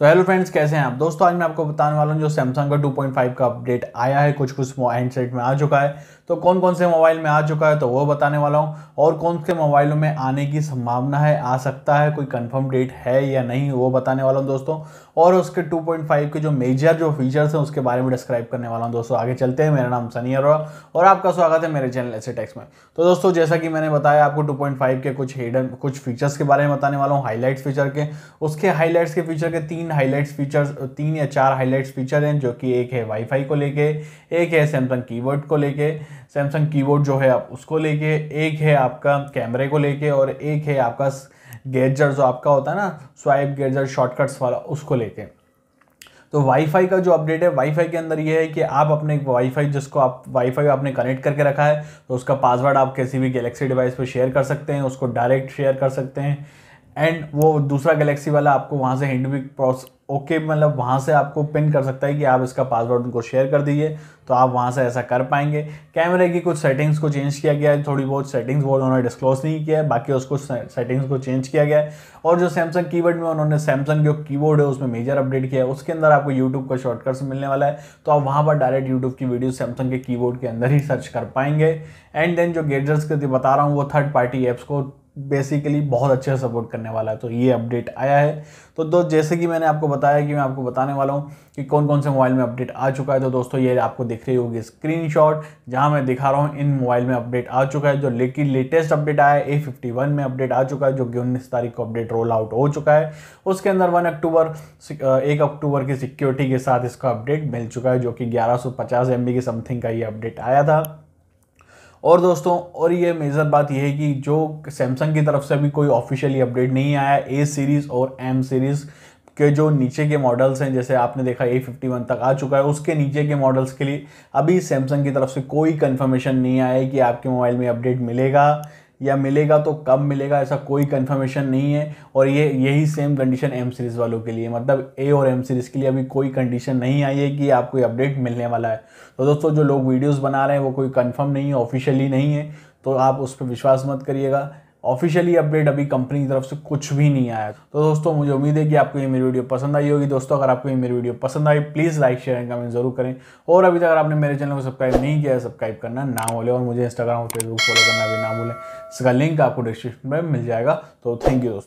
तो hello friends कैसे हैं आप दोस्तों आज मैं आपको बताने वाला हूँ जो सैमसंग का 2.5 का अपडेट आया है कुछ कुछ हैंडसेट में आ चुका है तो कौन कौन से मोबाइल में आ चुका है तो वो बताने वाला हूँ और कौन से मोबाइलों में आने की संभावना है आ सकता है कोई कंफर्म डेट है या नहीं वो बताने वाला हूँ दोस्तों और उसके टू के जो मेजर जो फीचर्स हैं उसके बारे में डिस्क्राइब करने वाला हूँ दोस्तों आगे चलते हैं मेरा नाम सनी अरोड़ा और आपका स्वागत है मेरे चैनल ऐसे टेक्स में तो दोस्तों जैसा कि मैंने बताया आपको टू के कुछ हेडन कुछ फीचर्स के बारे में बताने वाला हूँ हाईलाइट्स फीचर के उसके हाईलाइट्स के फीचर के तीन तीन हाईलाइट्स फीचर्स तीन या चार हाईलाइट्स फीचर हैं जो कि एक है वाईफाई को लेके एक है सैमसंग कीबोर्ड को लेके सैमसंग कीबोर्ड जो है आप उसको लेके एक है आपका कैमरे को लेके और एक है आपका गेजर जो आपका होता है ना स्वाइप गेजर शॉर्टकट्स वाला उसको लेके तो वाईफाई का जो अपडेट है वाईफाई के अंदर ये है कि आप अपने वाईफाई जिसको आप वाईफाई आपने कनेक्ट करके रखा है तो उसका पासवर्ड आप किसी भी गैलेक्सी डिवाइस पर शेयर कर सकते हैं उसको डायरेक्ट शेयर कर सकते हैं एंड वो दूसरा गैलेक्सी वाला आपको वहाँ से हिंट भी प्रोस ओके मतलब वहाँ से आपको पिन कर सकता है कि आप इसका पासवर्ड उनको शेयर कर दीजिए तो आप वहाँ से ऐसा कर पाएंगे कैमरे की कुछ सेटिंग्स को चेंज किया गया है थोड़ी बहुत सेटिंग्स वो उन्होंने डिस्क्लोज नहीं किया है बाकी उसको सेटिंग्स को चेंज किया गया है और जो सैमसंग की में उन्होंने सैमसंग जो की है उसमें मेजर अपडेट किया है उसके अंदर आपको यूट्यूब का शॉर्टकट्स मिलने वाला है तो आप वहाँ पर डायरेक्ट यूट्यूब की वीडियो सैमसंग के की के अंदर ही सर्च कर पाएंगे एंड देन जो गेजर्स के बता रहा हूँ वो थर्ड पार्टी एप्स को बेसिकली बहुत अच्छे से सपोर्ट करने वाला है तो ये अपडेट आया है तो दोस्त जैसे कि मैंने आपको बताया कि मैं आपको बताने वाला हूँ कि कौन कौन से मोबाइल में अपडेट आ चुका है तो दोस्तों ये आपको दिख रही होगी स्क्रीन शॉट जहाँ मैं दिखा रहा हूँ इन मोबाइल में अपडेट आ चुका है जो लेकिन लेटेस्ट अपडेट आया है ए फिफ्टी वन में अपडेट आ चुका है जो कि उन्नीस तारीख को अपडेट रोल आउट हो चुका है उसके अंदर वन अक्टूबर एक अक्टूबर की सिक्योरिटी के साथ इसका अपडेट मिल चुका है जो कि ग्यारह सौ पचास एम बी की समथिंग का ये अपडेट आया था और दोस्तों और ये मेजर बात यह है कि जो सैमसंग की तरफ से अभी कोई ऑफिशियली अपडेट नहीं आया ए सीरीज़ और एम सीरीज़ के जो नीचे के मॉडल्स हैं जैसे आपने देखा ए फिफ्टी वन तक आ चुका है उसके नीचे के मॉडल्स के लिए अभी सैमसंग की तरफ से कोई कन्फर्मेशन नहीं आया है कि आपके मोबाइल में अपडेट मिलेगा या मिलेगा तो कब मिलेगा ऐसा कोई कंफर्मेशन नहीं है और ये यही सेम कंडीशन एम सीरीज़ वालों के लिए मतलब ए और एम सीरीज़ के लिए अभी कोई कंडीशन नहीं आई है कि आपको अपडेट मिलने वाला है तो दोस्तों जो लोग वीडियोज़ बना रहे हैं वो कोई कन्फर्म नहीं है ऑफिशियली नहीं है तो आप उस पर विश्वास मत करिएगा ऑफिशियली अपडेट अभी कंपनी की तरफ से कुछ भी नहीं आया तो दोस्तों मुझे उम्मीद है कि आपको ये मेरी वीडियो पसंद आई होगी दोस्तों अगर आपको ये मेरी वीडियो पसंद आई please like share and comment जरूर करें और अभी तक आपने मेरे चैनल को सब्सक्राइब नहीं किया है सब्सक्राइब करना ना भूलें और मुझे इंस्टाग्राम और फेसबुक फॉलो करना भी ना भूलें इसका लिंक आपको डिस्क्रिप्शन में मिल जाएगा तो थैंक यू दोस्तों